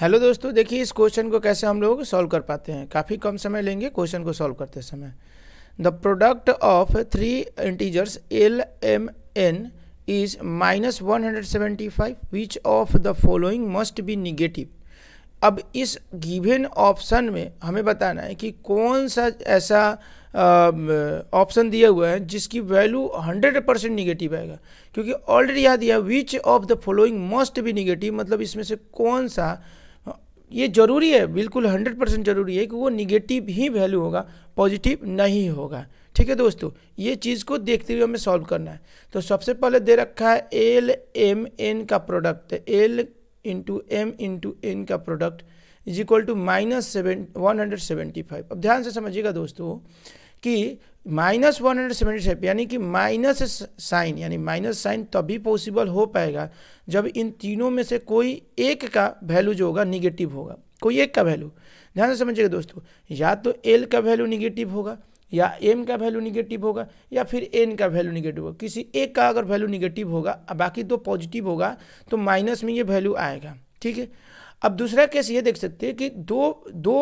hello दोस्तों देखिए इस क्वेश्चन को कैसे हम लोग सॉल्व कर पाते हैं काफ़ी कम समय लेंगे क्वेश्चन को सॉल्व करते समय the product of three integers L M N is minus one hundred seventy five which of the following must be negative अब इस गिवेन ऑप्शन में हमें बताना है कि कौन सा ऐसा ऑप्शन दिया हुआ है जिसकी वैल्यू 100 परसेंट निगेटिव आएगा क्योंकि ऑलरेडी यहाँ दिया which of the following must be negative मतलब इसमें से कौन सा ये ज़रूरी है बिल्कुल हंड्रेड परसेंट ज़रूरी है कि वो निगेटिव ही वैल्यू होगा पॉजिटिव नहीं होगा ठीक है दोस्तों ये चीज़ को देखते हुए हमें सॉल्व करना है तो सबसे पहले दे रखा है एल एम एन का product L into M into N का product is equal to minus seven one hundred seventy five अब ध्यान से समझिएगा दोस्तों कि minus one hundred seventy five यानी कि माइनस साइन यानी माइनस साइन तभी पॉसिबल हो पाएगा जब इन तीनों में से कोई एक का वैल्यू जो होगा निगेटिव होगा कोई एक का वैल्यू ध्यान से समझिएगा दोस्तों या तो एल का वैल्यू निगेटिव होगा या एम का वैल्यू निगेटिव होगा या फिर एन का वैल्यू निगेटिव होगा किसी एक का अगर वैल्यू निगेटिव होगा बाकी दो पॉजिटिव होगा तो माइनस में ये वैल्यू आएगा ठीक है अब दूसरा केस ये देख सकते हैं कि दो दो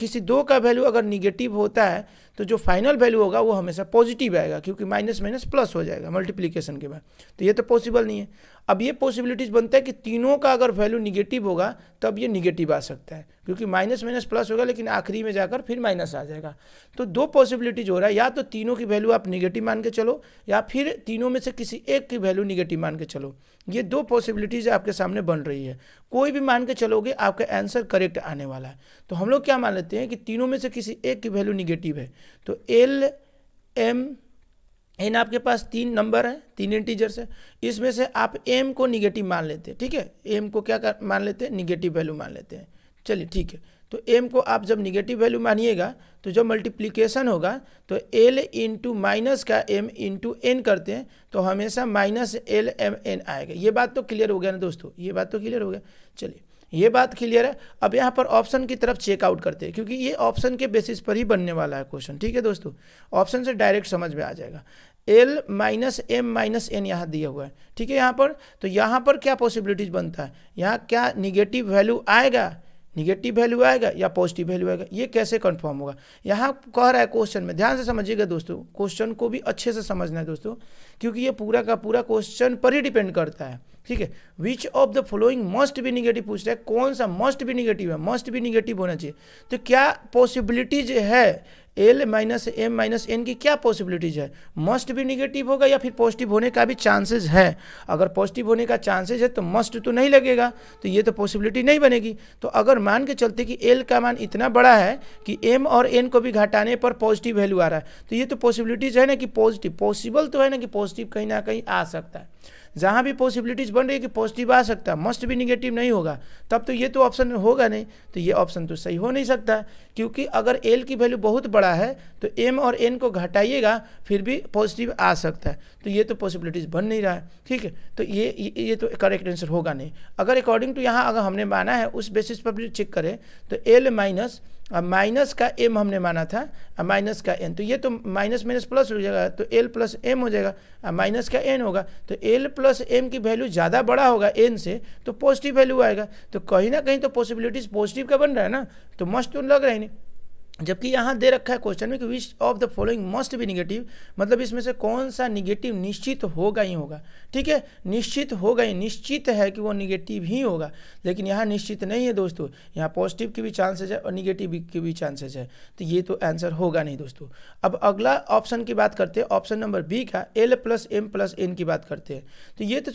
किसी दो का वैल्यू अगर निगेटिव होता है तो जो फाइनल वैल्यू होगा वो हमेशा पॉजिटिव आएगा क्योंकि माइनस माइनस प्लस हो जाएगा मल्टीप्लीकेशन के बाद तो ये तो पॉसिबल नहीं है अब ये पॉसिबिलिटीज़ बनता है कि तीनों का अगर वैल्यू निगेटिव होगा तब ये निगेटिव आ सकता है क्योंकि माइनस माइनस प्लस होगा लेकिन आखिरी में जाकर फिर माइनस आ जाएगा तो दो पॉसिबिलिटीज़ हो रहा है या तो तीनों की वैल्यू आप निगेटिव मान के चलो या फिर तीनों में से किसी एक की वैल्यू निगेटिव मान के चलो ये दो पॉसिबिलिटीज़ आपके सामने बन रही है कोई भी मान के चलोगे आपका आंसर करेक्ट आने वाला है तो हम लोग क्या मान लेते हैं कि तीनों में से किसी एक की वैल्यू निगेटिव है तो एल एम एन आपके पास तीन नंबर हैं तीन इंटीजर्स हैं इसमें से आप एम को निगेटिव मान लेते हैं ठीक है एम को क्या कर, मान लेते हैं निगेटिव वैल्यू मान लेते हैं चलिए ठीक है तो एम को आप जब निगेटिव वैल्यू मानिएगा तो जब मल्टीप्लीकेशन होगा तो एल इंटू माइनस का एम इंटू एन करते हैं तो हमेशा माइनस एल एम एन आएगा ये बात तो क्लियर हो गया ना दोस्तों ये बात तो क्लियर हो गया चलिए ये बात क्लियर है अब यहाँ पर ऑप्शन की तरफ चेकआउट करते हैं क्योंकि ये ऑप्शन के बेसिस पर ही बनने वाला है क्वेश्चन ठीक है दोस्तों ऑप्शन से डायरेक्ट समझ में आ जाएगा L minus M minus N यहाँ दिया हुआ है ठीक है यहाँ पर तो यहाँ पर क्या पॉसिबिलिटीज बनता है यहाँ क्या निगेटिव वैल्यू आएगा निगेटिव वैल्यू आएगा या पॉजिटिव वैल्यू आएगा ये कैसे कन्फर्म होगा यहाँ कह रहा है क्वेश्चन में ध्यान से समझिएगा दोस्तों क्वेश्चन को भी अच्छे से समझना है दोस्तों क्योंकि ये पूरा का पूरा क्वेश्चन पर ही डिपेंड करता है ठीक है which of the following must be negative पूछ रहा है कौन सा मस्ट भी निगेटिव है मस्ट भी निगेटिव होना चाहिए तो क्या पॉसिबिलिटीज है L minus M minus N की क्या पॉसिबिलिटीज है मस्ट भी निगेटिव होगा या फिर पॉजिटिव होने का भी चांसेस है अगर पॉजिटिव होने का चांसेस है तो मस्ट तो नहीं लगेगा तो ये तो पॉसिबिलिटी नहीं बनेगी तो अगर मान के चलते कि एल का मान इतना बड़ा है कि एम और एन को भी घटाने पर पॉजिटिव वैल्यू आ रहा है तो ये तो पॉसिबिलिटीज है ना कि पॉजिटिव पॉसिबल तो है ना कि पॉजिटिव कहीं ना कहीं आ सकता है जहाँ भी पॉसिबिलिटीज़ बन रही है कि पॉजिटिव आ सकता है मस्ट भी निगेटिव नहीं होगा तब तो ये तो ऑप्शन होगा नहीं तो ये ऑप्शन तो सही हो नहीं सकता क्योंकि अगर एल की वैल्यू बहुत बड़ा है तो एम और एन को घटाइएगा फिर भी पॉजिटिव आ सकता है तो ये तो पॉसिबिलिटीज़ बन नहीं रहा है ठीक है तो ये ये, तो करेक्ट आंसर होगा नहीं अगर अकॉर्डिंग टू यहाँ अगर हमने माना है उस बेसिस पर भी चेक करें तो एल माइनस अब माइनस का एम हमने माना था अब माइनस का एन तो ये तो माइनस माइनस प्लस हो जाएगा तो एल प्लस एम हो जाएगा अब माइनस का एन होगा तो एल प्लस एम की वैल्यू ज़्यादा बड़ा होगा एन से तो पॉजिटिव वैल्यू आएगा तो कहीं ना कहीं तो पॉसिबिलिटीज़ पॉजिटिव का बन रहा है ना तो मस्त तो लग रहा है नहीं जबकि यहाँ दे रखा है क्वेश्चन में कि which of the following must be negative मतलब इसमें से कौन सा निगेटिव निश्चित होगा ही होगा ठीक है निश्चित होगा ही निश्चित है कि वो निगेटिव ही होगा लेकिन यहाँ निश्चित नहीं है दोस्तों यहाँ पॉजिटिव की भी चांसेज है और निगेटिव के भी चांसेज है तो ये तो आंसर होगा नहीं दोस्तों अब अगला ऑप्शन की बात करते हैं ऑप्शन नंबर बी का L plus M plus N की बात करते हैं तो ये तो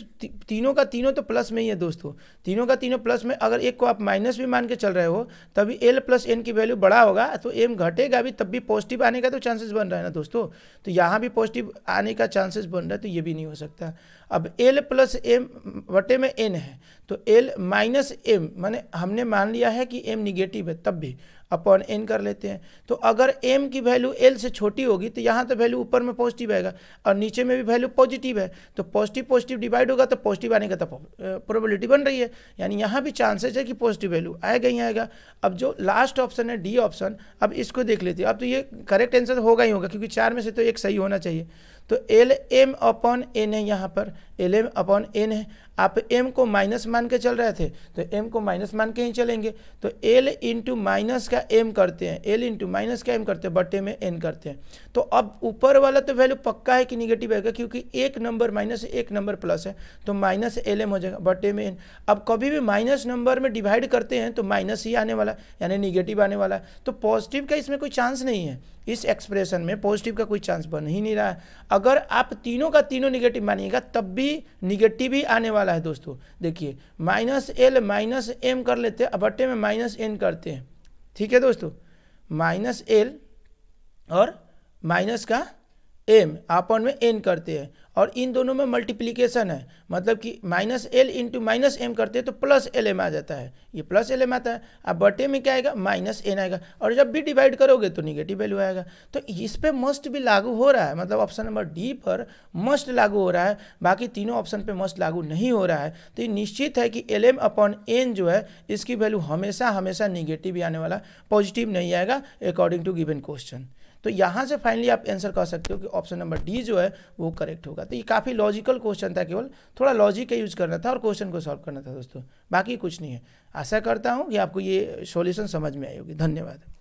तीनों का तीनों तो प्लस में ही है दोस्तों तीनों का तीनों प्लस में अगर एक को आप माइनस भी मान के चल रहे हो तभी एल प्लस एन की वैल्यू बड़ा होगा तो एम घटेगा भी तब भी पॉजिटिव आने का तो चांसेस बन रहा है ना दोस्तों तो यहाँ भी पॉजिटिव आने का चांसेस बन रहा है तो ये भी नहीं हो सकता अब एल प्लस एम वटे में एन है तो एल माइनस एम मैंने हमने मान लिया है कि एम निगेटिव है तब भी अपॉन एन कर लेते हैं तो अगर एम की वैल्यू एल से छोटी होगी तो यहाँ तो वैल्यू ऊपर में पॉजिटिव आएगा और नीचे में भी वैल्यू पॉजिटिव है तो पॉजिटिव पॉजिटिव डिवाइड होगा तो पॉजिटिव आने का तो प्रोबेबिलिटी बन रही है यानी यहाँ भी चांसेस है कि पॉजिटिव वैल्यू आएगा ही आएगा अब जो लास्ट ऑप्शन है डी ऑप्शन अब इसको देख लेते हैं अब तो ये करेक्ट आंसर तो होगा ही होगा क्योंकि चार में से तो एक सही होना चाहिए तो एल एम अपॉन एन है यहाँ पर एल एम अपॉन एन है आप m को माइनस मान के चल रहे थे तो m को माइनस मान के ही चलेंगे तो l इंटू माइनस का m करते हैं l इंटू माइनस का m करते हैं बटे में n करते हैं तो अब ऊपर वाला तो वैल्यू पक्का है कि निगेटिव आएगा क्योंकि एक नंबर माइनस एक नंबर प्लस है तो माइनस एल हो जाएगा बटे में n अब कभी भी माइनस नंबर में डिवाइड करते हैं तो माइनस ही आने वाला यानी निगेटिव आने वाला है तो पॉजिटिव का इसमें कोई चांस नहीं है इस एक्सप्रेशन में पॉजिटिव का कोई चांस बन ही नहीं रहा है अगर आप तीनों का तीनों निगेटिव मानिएगा तब भी निगेटिव ही आने वाला वाला है दोस्तों देखिए माइनस एल माइनस एम कर लेते हैं अबट्टे में माइनस एन करते हैं ठीक है दोस्तों माइनस एल और माइनस का एम आपन में एन करते हैं और इन दोनों में मल्टीप्लीकेशन है मतलब कि minus L into minus M करते हैं तो प्लस एल एम आ जाता है ये प्लस एल एम आता है अब बटे में क्या आएगा माइनस एन आएगा और जब भी डिवाइड करोगे तो निगेटिव वैल्यू आएगा तो इस पर मस्ट भी लागू हो रहा है मतलब ऑप्शन नंबर डी पर मस्ट लागू हो रहा है बाकी तीनों ऑप्शन पर मस्ट लागू नहीं हो रहा है तो ये निश्चित है कि एल एम अपॉन एन जो है इसकी वैल्यू हमेशा हमेशा निगेटिव ही आने वाला पॉजिटिव नहीं आएगा अकॉर्डिंग टू गिवन क्वेश्चन तो यहाँ से फाइनली आप आंसर कर सकते हो कि ऑप्शन नंबर डी जो है वो करेक्ट होगा तो ये काफ़ी लॉजिकल क्वेश्चन था केवल थोड़ा लॉजिक का यूज करना था और क्वेश्चन को सॉल्व करना था दोस्तों बाकी कुछ नहीं है आशा करता हूँ कि आपको ये सॉल्यूशन समझ में आई होगी धन्यवाद